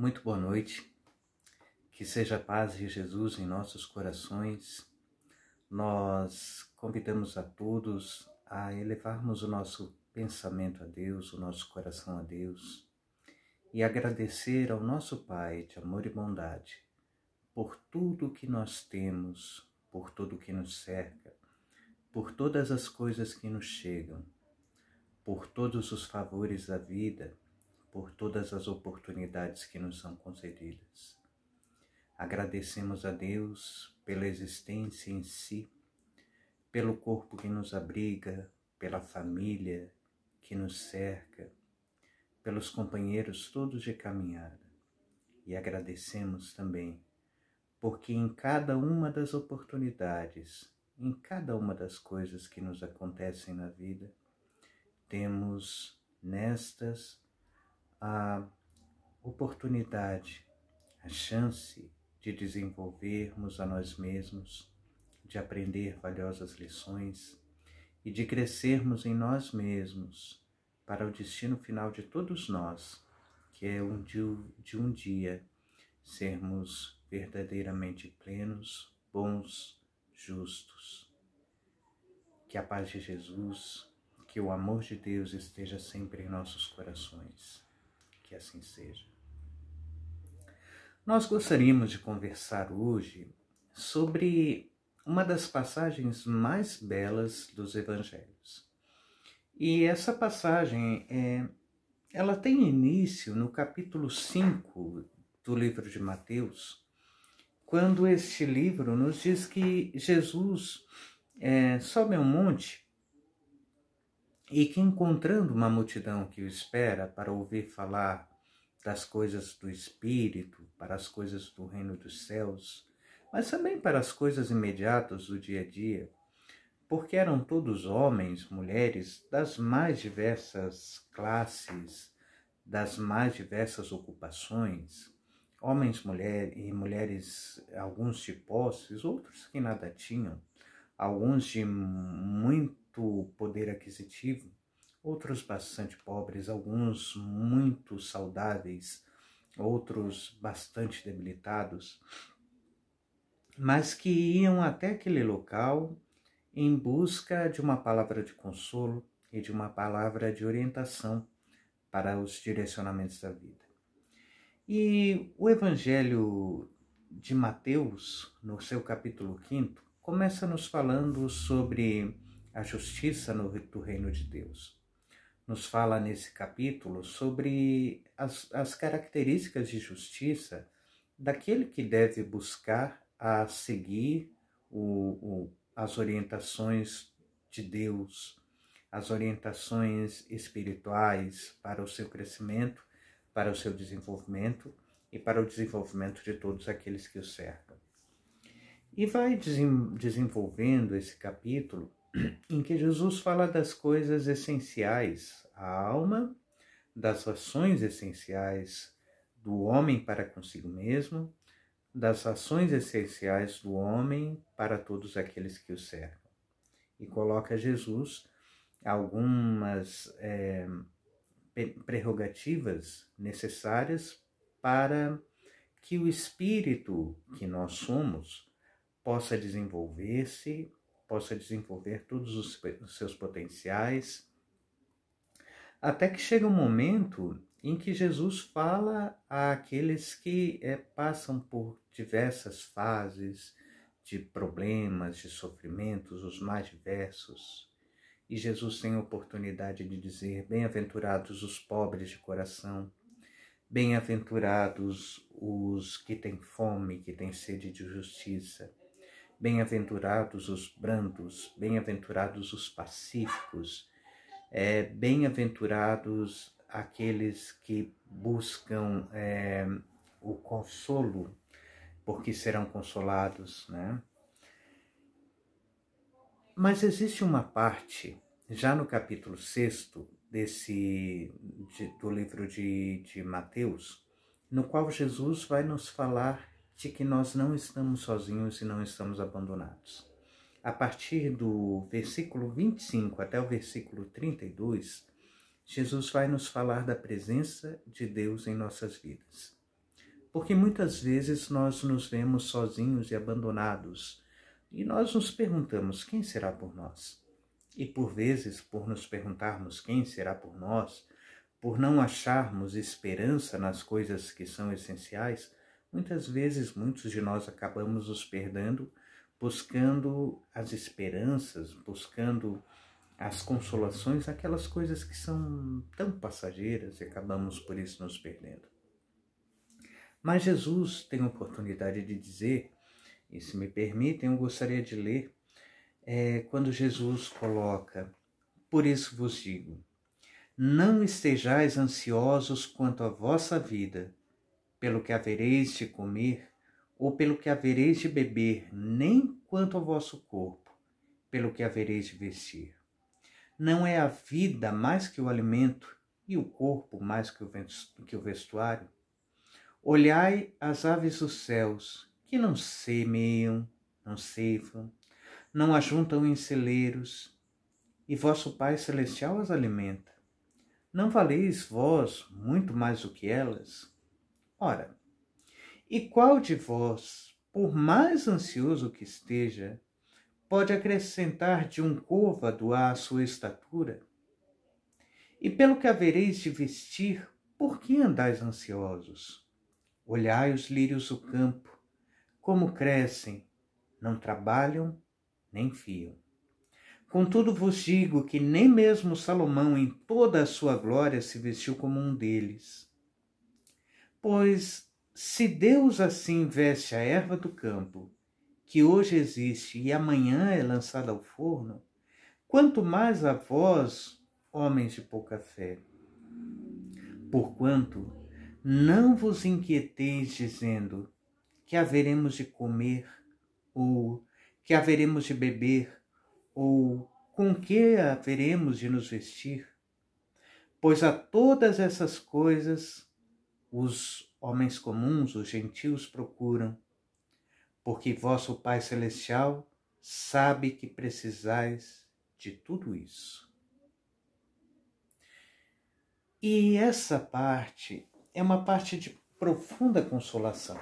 Muito boa noite. Que seja a paz de Jesus em nossos corações. Nós convidamos a todos a elevarmos o nosso pensamento a Deus, o nosso coração a Deus e agradecer ao nosso Pai de amor e bondade por tudo o que nós temos, por tudo o que nos cerca, por todas as coisas que nos chegam, por todos os favores da vida por todas as oportunidades que nos são concedidas. Agradecemos a Deus pela existência em si, pelo corpo que nos abriga, pela família que nos cerca, pelos companheiros todos de caminhada. E agradecemos também porque em cada uma das oportunidades, em cada uma das coisas que nos acontecem na vida, temos nestas a oportunidade, a chance de desenvolvermos a nós mesmos, de aprender valiosas lições e de crescermos em nós mesmos para o destino final de todos nós, que é um dia de um dia sermos verdadeiramente plenos, bons, justos. Que a paz de Jesus, que o amor de Deus esteja sempre em nossos corações que assim seja. Nós gostaríamos de conversar hoje sobre uma das passagens mais belas dos evangelhos. E essa passagem é ela tem início no capítulo 5 do livro de Mateus, quando este livro nos diz que Jesus é, sobe ao um monte e que, encontrando uma multidão que o espera para ouvir falar das coisas do Espírito, para as coisas do reino dos céus, mas também para as coisas imediatas do dia a dia, porque eram todos homens, mulheres das mais diversas classes, das mais diversas ocupações, homens mulher, e mulheres, alguns de posses, outros que nada tinham, alguns de muito muito poder aquisitivo, outros bastante pobres, alguns muito saudáveis, outros bastante debilitados, mas que iam até aquele local em busca de uma palavra de consolo e de uma palavra de orientação para os direcionamentos da vida. E o Evangelho de Mateus, no seu capítulo 5, começa nos falando sobre a justiça no, do reino de Deus. Nos fala nesse capítulo sobre as, as características de justiça daquele que deve buscar a seguir o, o, as orientações de Deus, as orientações espirituais para o seu crescimento, para o seu desenvolvimento e para o desenvolvimento de todos aqueles que o cercam. E vai desenvolvendo esse capítulo em que Jesus fala das coisas essenciais, a alma, das ações essenciais do homem para consigo mesmo, das ações essenciais do homem para todos aqueles que o cercam. E coloca Jesus algumas é, prerrogativas necessárias para que o espírito que nós somos possa desenvolver-se possa desenvolver todos os, seus potenciais, até que chega um momento em que Jesus fala àqueles que é, passam por diversas fases de problemas, de sofrimentos, os mais diversos. E Jesus tem a oportunidade de dizer: Bem-aventurados os pobres de coração, bem-aventurados os que têm fome, que têm sede de justiça, Bem-aventurados os brandos, bem-aventurados os pacíficos, é, bem-aventurados aqueles que buscam é, o consolo, porque serão consolados, né? Mas existe uma parte, já no capítulo 6 desse, de, do livro de, de Mateus, no qual Jesus vai nos falar de que nós não estamos sozinhos e não estamos abandonados. A partir do versículo 25 até o versículo 32, Jesus vai nos falar da presença de Deus em nossas vidas. Porque muitas vezes nós nos vemos sozinhos e abandonados, e nós nos perguntamos quem será por nós. E por vezes, por nos perguntarmos quem será por nós, por não acharmos esperança nas coisas que são essenciais, Muitas vezes, muitos de nós acabamos nos perdendo buscando as esperanças, buscando as consolações, aquelas coisas que são tão passageiras e acabamos por isso nos perdendo. Mas Jesus tem a oportunidade de dizer, e se me permitem, eu gostaria de ler, é, quando Jesus coloca: Por isso vos digo, não estejais ansiosos quanto à vossa vida pelo que havereis de comer, ou pelo que havereis de beber, nem quanto ao vosso corpo, pelo que havereis de vestir. Não é a vida mais que o alimento, e o corpo mais que o vestuário? Olhai as aves dos céus, que não semeiam, não ceifam, não ajuntam em celeiros, e vosso Pai Celestial as alimenta. Não valeis vós muito mais do que elas? Ora, e qual de vós, por mais ansioso que esteja, pode acrescentar de um côvado à sua estatura? E pelo que havereis de vestir, por que andais ansiosos? Olhai os lírios do campo, como crescem, não trabalham nem fiam. Contudo vos digo que nem mesmo Salomão em toda a sua glória se vestiu como um deles. Pois se Deus assim veste a erva do campo, que hoje existe e amanhã é lançada ao forno, quanto mais a vós, homens de pouca fé. Porquanto, não vos inquieteis dizendo que haveremos de comer, ou que haveremos de beber, ou com que haveremos de nos vestir? Pois a todas essas coisas os homens comuns, os gentios, procuram, porque vosso Pai Celestial sabe que precisais de tudo isso. E essa parte é uma parte de profunda consolação.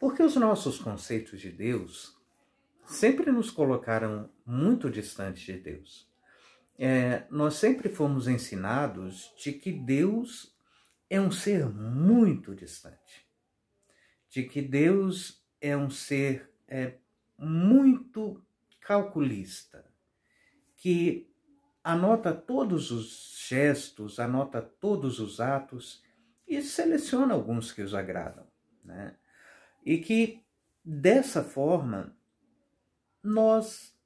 Porque os nossos conceitos de Deus sempre nos colocaram muito distantes de Deus. É, nós sempre fomos ensinados de que Deus é um ser muito distante, de que Deus é um ser é, muito calculista, que anota todos os gestos, anota todos os atos e seleciona alguns que os agradam. Né? E que dessa forma nós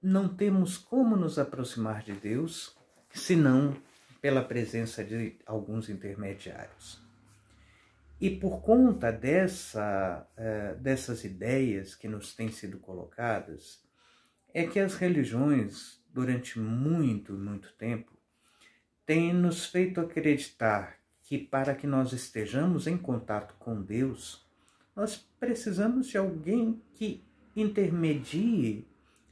não temos como nos aproximar de Deus senão pela presença de alguns intermediários. E por conta dessa, eh, dessas ideias que nos têm sido colocadas, é que as religiões, durante muito, muito tempo, têm nos feito acreditar que para que nós estejamos em contato com Deus, nós precisamos de alguém que intermedie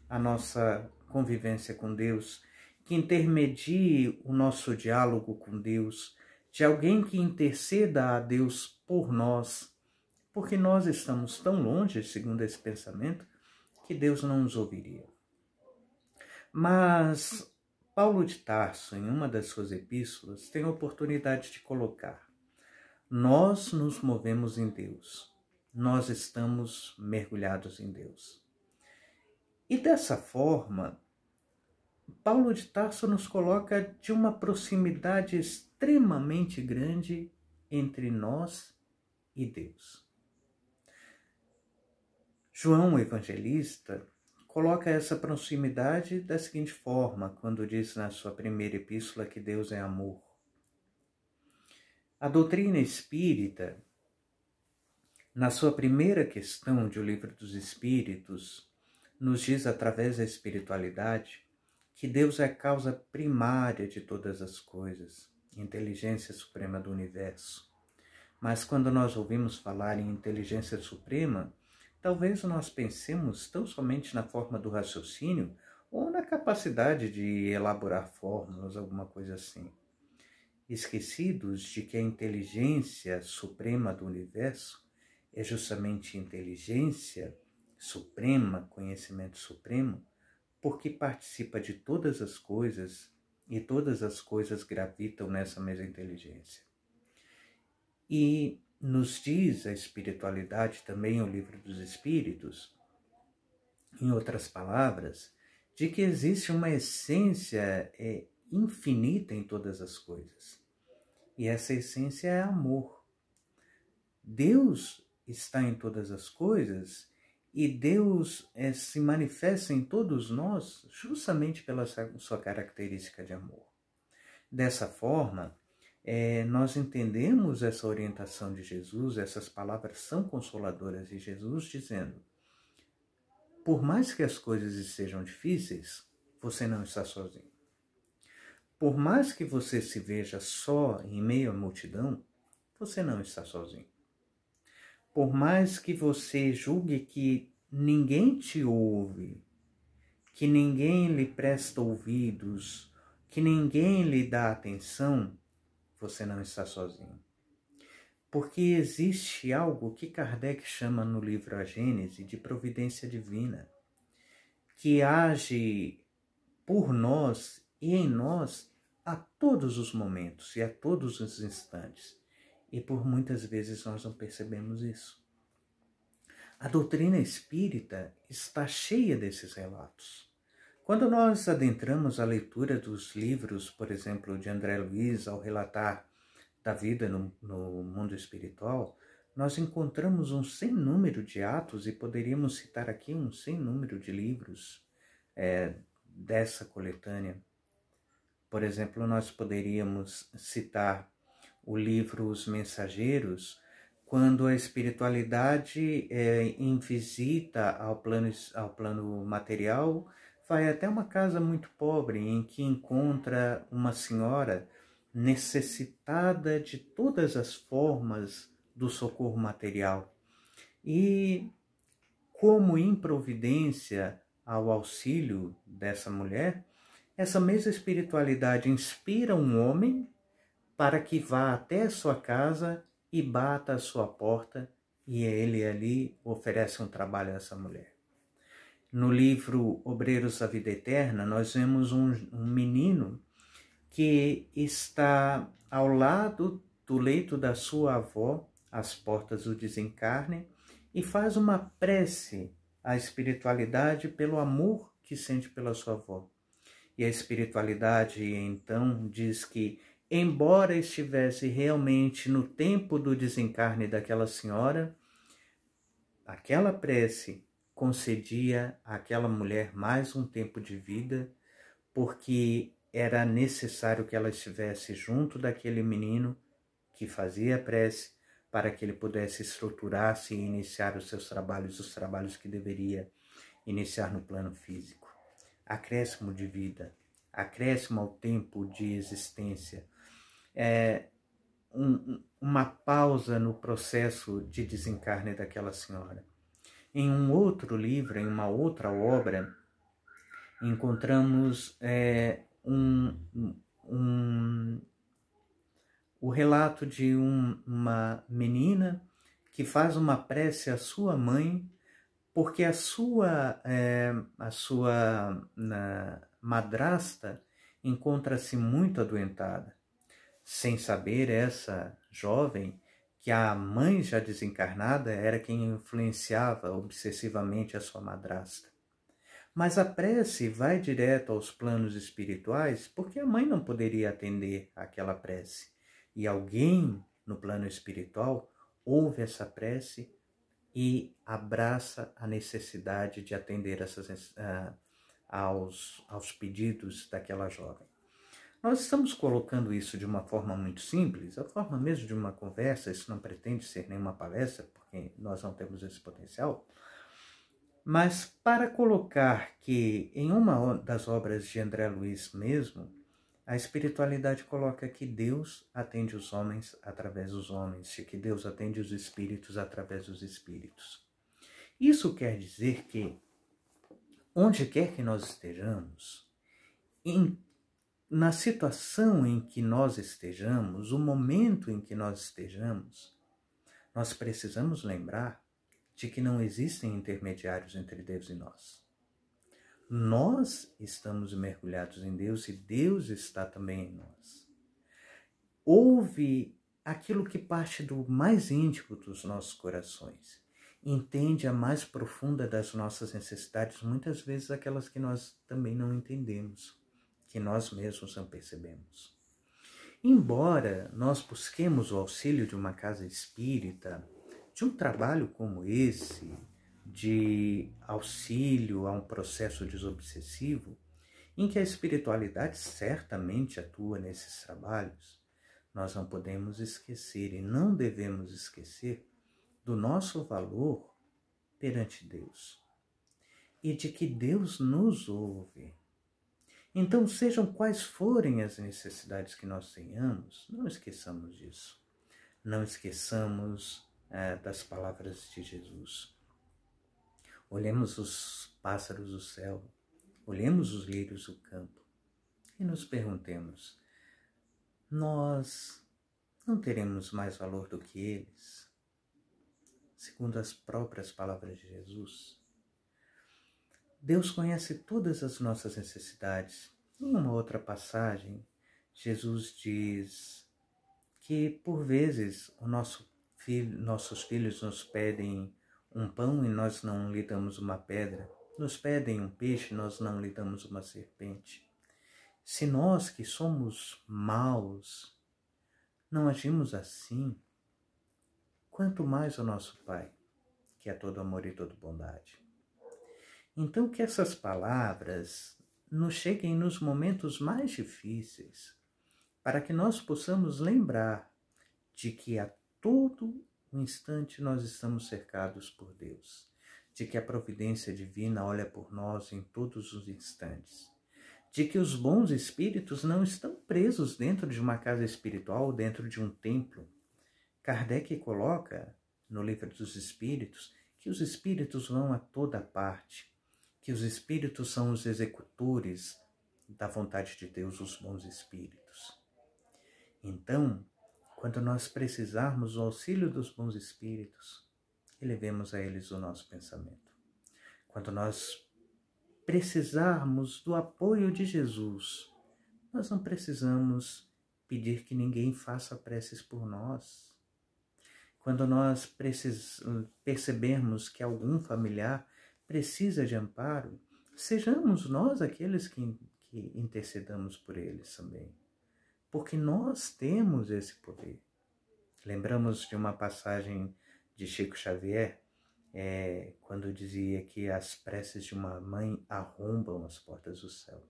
a nossa convivência com Deus, que intermedie o nosso diálogo com Deus, de alguém que interceda a Deus por nós, porque nós estamos tão longe, segundo esse pensamento, que Deus não nos ouviria. Mas Paulo de Tarso, em uma das suas epístolas, tem a oportunidade de colocar: Nós nos movemos em Deus, nós estamos mergulhados em Deus. E dessa forma, Paulo de Tarso nos coloca de uma proximidade extremamente grande entre nós e Deus. João, o evangelista, coloca essa proximidade da seguinte forma, quando diz na sua primeira epístola que Deus é amor. A doutrina espírita, na sua primeira questão de O Livro dos Espíritos, nos diz através da espiritualidade que Deus é a causa primária de todas as coisas, inteligência suprema do universo. Mas quando nós ouvimos falar em inteligência suprema, talvez nós pensemos tão somente na forma do raciocínio ou na capacidade de elaborar fórmulas, alguma coisa assim. Esquecidos de que a inteligência suprema do universo é justamente inteligência suprema, conhecimento supremo, porque participa de todas as coisas e todas as coisas gravitam nessa mesma inteligência. E nos diz a espiritualidade também o livro dos espíritos, em outras palavras, de que existe uma essência é, infinita em todas as coisas. E essa essência é amor. Deus está em todas as coisas e Deus é, se manifesta em todos nós justamente pela sua característica de amor. Dessa forma, é, nós entendemos essa orientação de Jesus, essas palavras são consoladoras de Jesus, dizendo: por mais que as coisas estejam difíceis, você não está sozinho. Por mais que você se veja só em meio à multidão, você não está sozinho por mais que você julgue que ninguém te ouve, que ninguém lhe presta ouvidos, que ninguém lhe dá atenção, você não está sozinho. Porque existe algo que Kardec chama no livro A Gênese de providência divina, que age por nós e em nós a todos os momentos e a todos os instantes. E por muitas vezes nós não percebemos isso. A doutrina espírita está cheia desses relatos. Quando nós adentramos a leitura dos livros, por exemplo, de André Luiz, ao relatar da vida no, no mundo espiritual, nós encontramos um sem número de atos e poderíamos citar aqui um sem número de livros é, dessa coletânea. Por exemplo, nós poderíamos citar o livro Os Mensageiros, quando a espiritualidade, é, em visita ao plano, ao plano material, vai até uma casa muito pobre em que encontra uma senhora necessitada de todas as formas do socorro material. E como improvidência ao auxílio dessa mulher, essa mesma espiritualidade inspira um homem para que vá até a sua casa e bata a sua porta e ele ali oferece um trabalho a essa mulher. No livro Obreiros da Vida Eterna, nós vemos um, um menino que está ao lado do leito da sua avó, às portas do desencarne, e faz uma prece à espiritualidade pelo amor que sente pela sua avó. E a espiritualidade então diz que embora estivesse realmente no tempo do desencarne daquela senhora, aquela prece concedia àquela mulher mais um tempo de vida, porque era necessário que ela estivesse junto daquele menino que fazia a prece para que ele pudesse estruturar-se e iniciar os seus trabalhos, os trabalhos que deveria iniciar no plano físico. Acréscimo de vida, acréscimo ao tempo de existência, é, um, uma pausa no processo de desencarne daquela senhora. Em um outro livro, em uma outra obra, encontramos é, um, um, o relato de um, uma menina que faz uma prece à sua mãe porque a sua, é, a sua na, madrasta encontra-se muito adoentada. Sem saber, essa jovem, que a mãe já desencarnada era quem influenciava obsessivamente a sua madrasta. Mas a prece vai direto aos planos espirituais porque a mãe não poderia atender aquela prece. E alguém no plano espiritual ouve essa prece e abraça a necessidade de atender essas, uh, aos, aos pedidos daquela jovem. Nós estamos colocando isso de uma forma muito simples, a forma mesmo de uma conversa, isso não pretende ser nenhuma palestra, porque nós não temos esse potencial, mas para colocar que em uma das obras de André Luiz mesmo, a espiritualidade coloca que Deus atende os homens através dos homens, e que Deus atende os espíritos através dos espíritos. Isso quer dizer que, onde quer que nós estejamos, em na situação em que nós estejamos, o momento em que nós estejamos, nós precisamos lembrar de que não existem intermediários entre Deus e nós. Nós estamos mergulhados em Deus e Deus está também em nós. Ouve aquilo que parte do mais íntimo dos nossos corações, entende a mais profunda das nossas necessidades, muitas vezes aquelas que nós também não entendemos que nós mesmos não percebemos. Embora nós busquemos o auxílio de uma casa espírita, de um trabalho como esse, de auxílio a um processo desobsessivo, em que a espiritualidade certamente atua nesses trabalhos, nós não podemos esquecer e não devemos esquecer do nosso valor perante Deus e de que Deus nos ouve então, sejam quais forem as necessidades que nós tenhamos, não esqueçamos disso. Não esqueçamos é, das palavras de Jesus. Olhemos os pássaros do céu, olhemos os lírios do campo e nos perguntemos: nós não teremos mais valor do que eles? Segundo as próprias palavras de Jesus, Deus conhece todas as nossas necessidades. Em uma outra passagem, Jesus diz que por vezes nosso filho, nossos filhos nos pedem um pão e nós não lhe damos uma pedra, nos pedem um peixe, e nós não lhe damos uma serpente. Se nós que somos maus não agimos assim, quanto mais o nosso Pai, que é todo amor e toda bondade. Então, que essas palavras nos cheguem nos momentos mais difíceis, para que nós possamos lembrar de que a todo instante nós estamos cercados por Deus, de que a providência divina olha por nós em todos os instantes, de que os bons espíritos não estão presos dentro de uma casa espiritual, dentro de um templo. Kardec coloca no Livro dos Espíritos que os espíritos vão a toda parte que os espíritos são os executores da vontade de Deus, os bons espíritos. Então, quando nós precisarmos do auxílio dos bons espíritos, elevemos a eles o nosso pensamento. Quando nós precisarmos do apoio de Jesus, nós não precisamos pedir que ninguém faça preces por nós. Quando nós precis... percebermos que algum familiar precisa de amparo, sejamos nós aqueles que, que intercedamos por eles também. Porque nós temos esse poder. Lembramos de uma passagem de Chico Xavier, é, quando dizia que as preces de uma mãe arrombam as portas do céu.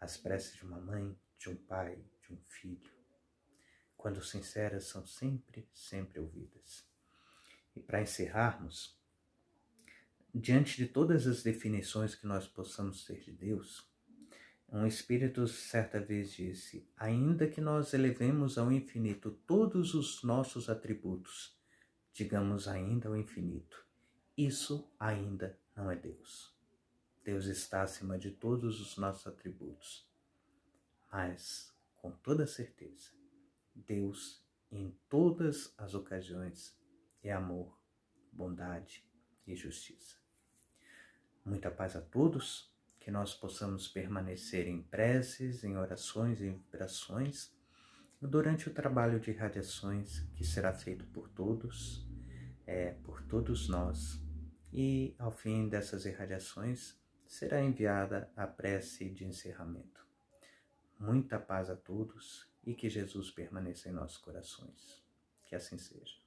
As preces de uma mãe, de um pai, de um filho, quando sinceras, são sempre, sempre ouvidas. E para encerrarmos, diante de todas as definições que nós possamos ter de Deus, um espírito certa vez disse: Ainda que nós elevemos ao infinito todos os nossos atributos, digamos ainda ao infinito, isso ainda não é Deus. Deus está acima de todos os nossos atributos. Mas, com toda certeza, Deus, em todas as ocasiões, é amor, bondade e justiça. Muita paz a todos, que nós possamos permanecer em preces, em orações em vibrações durante o trabalho de radiações que será feito por todos, é, por todos nós. E ao fim dessas irradiações será enviada a prece de encerramento. Muita paz a todos e que Jesus permaneça em nossos corações. Que assim seja.